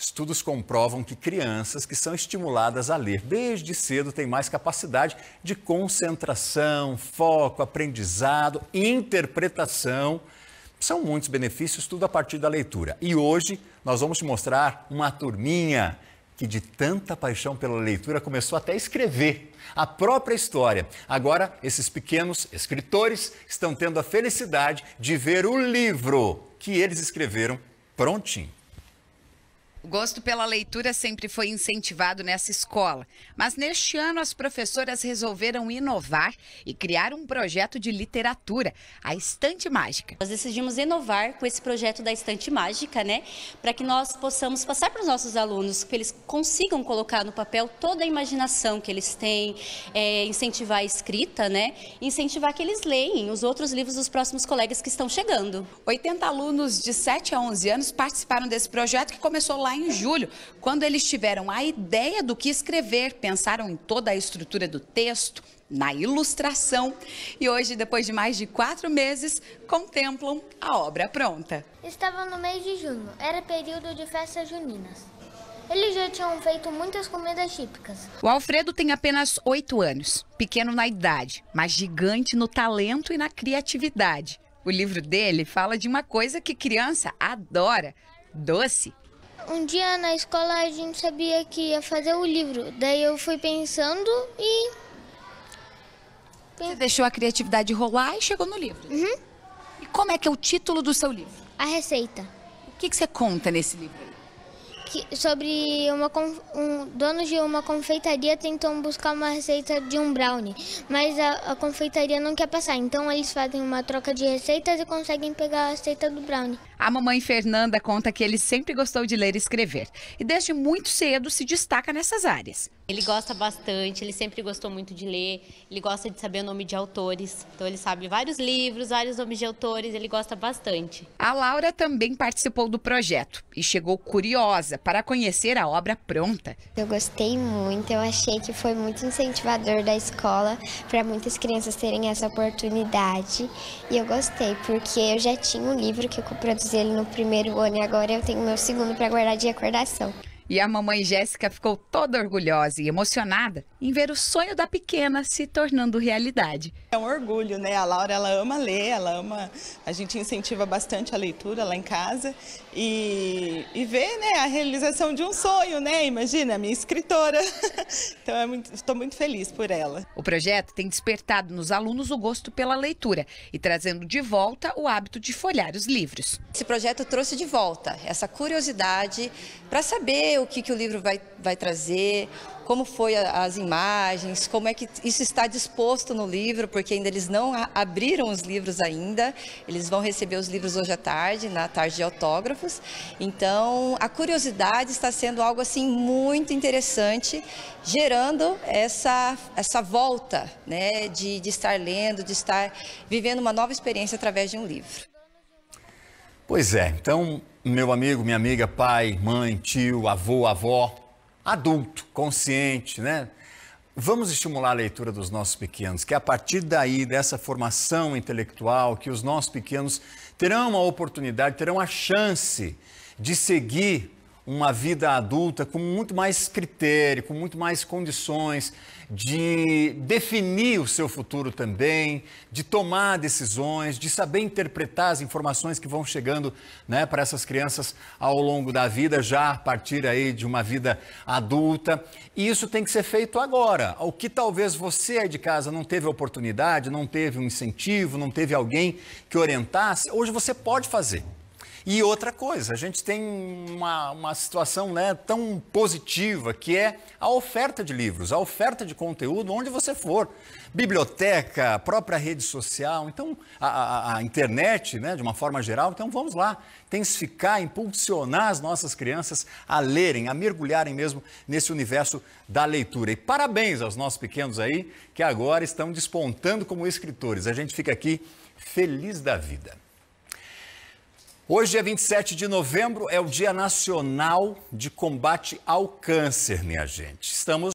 Estudos comprovam que crianças que são estimuladas a ler desde cedo têm mais capacidade de concentração, foco, aprendizado, interpretação. São muitos benefícios, tudo a partir da leitura. E hoje nós vamos te mostrar uma turminha que de tanta paixão pela leitura começou até a escrever a própria história. Agora, esses pequenos escritores estão tendo a felicidade de ver o livro que eles escreveram prontinho gosto pela leitura sempre foi incentivado nessa escola, mas neste ano as professoras resolveram inovar e criar um projeto de literatura, a Estante Mágica. Nós decidimos inovar com esse projeto da Estante Mágica, né, para que nós possamos passar para os nossos alunos que eles consigam colocar no papel toda a imaginação que eles têm, é, incentivar a escrita, né, incentivar que eles leem os outros livros dos próximos colegas que estão chegando. 80 alunos de 7 a 11 anos participaram desse projeto que começou lá em em julho, quando eles tiveram a ideia do que escrever, pensaram em toda a estrutura do texto, na ilustração e hoje, depois de mais de quatro meses, contemplam a obra pronta. Estava no mês de junho, era período de festas juninas. Eles já tinham feito muitas comidas típicas. O Alfredo tem apenas oito anos, pequeno na idade, mas gigante no talento e na criatividade. O livro dele fala de uma coisa que criança adora: doce. Um dia na escola a gente sabia que ia fazer o livro, daí eu fui pensando e. Você deixou a criatividade rolar e chegou no livro. Uhum. E como é que é o título do seu livro? A Receita. O que, que você conta nesse livro? que, sobre uma um, dono de uma confeitaria tentou buscar uma receita de um brownie, mas a, a, confeitaria não quer passar. Então eles fazem uma troca de receitas e conseguem pegar a receita do brownie. A mamãe Fernanda conta que ele sempre gostou de ler e escrever e desde muito cedo se destaca nessas áreas. Ele gosta bastante, ele sempre gostou muito de ler, ele gosta de saber o nome de autores. Então ele sabe vários livros, vários nomes de autores, ele gosta bastante. A Laura também participou do projeto e chegou curiosa para conhecer a obra pronta. Eu gostei muito, eu achei que foi muito incentivador da escola para muitas crianças terem essa oportunidade. E eu gostei, porque eu já tinha um livro que eu produzi ele no primeiro ano e agora eu tenho meu segundo para guardar de recordação. E a mamãe Jéssica ficou toda orgulhosa e emocionada em ver o sonho da pequena se tornando realidade. É um orgulho, né? A Laura ela ama ler, ela ama. A gente incentiva bastante a leitura lá em casa e, e ver, né, a realização de um sonho, né? Imagina, minha escritora. Então é muito, estou muito feliz por ela. O projeto tem despertado nos alunos o gosto pela leitura e trazendo de volta o hábito de folhar os livros. Esse projeto trouxe de volta essa curiosidade para saber o que, que o livro vai, vai trazer, como foi a, as imagens, como é que isso está disposto no livro, porque ainda eles não abriram os livros ainda, eles vão receber os livros hoje à tarde, na tarde de autógrafos. Então, a curiosidade está sendo algo assim muito interessante, gerando essa, essa volta né, de, de estar lendo, de estar vivendo uma nova experiência através de um livro. Pois é, então meu amigo, minha amiga, pai, mãe, tio, avô, avó, adulto, consciente, né? Vamos estimular a leitura dos nossos pequenos, que é a partir daí, dessa formação intelectual, que os nossos pequenos terão a oportunidade, terão a chance de seguir uma vida adulta com muito mais critério, com muito mais condições de definir o seu futuro também, de tomar decisões, de saber interpretar as informações que vão chegando né, para essas crianças ao longo da vida, já a partir aí de uma vida adulta. E isso tem que ser feito agora. O que talvez você aí de casa não teve oportunidade, não teve um incentivo, não teve alguém que orientasse, hoje você pode fazer. E outra coisa, a gente tem uma, uma situação né, tão positiva que é a oferta de livros, a oferta de conteúdo onde você for. Biblioteca, própria rede social, então a, a, a internet, né, de uma forma geral. Então vamos lá, intensificar, impulsionar as nossas crianças a lerem, a mergulharem mesmo nesse universo da leitura. E parabéns aos nossos pequenos aí que agora estão despontando como escritores. A gente fica aqui feliz da vida. Hoje, dia 27 de novembro, é o Dia Nacional de Combate ao Câncer, minha gente. Estamos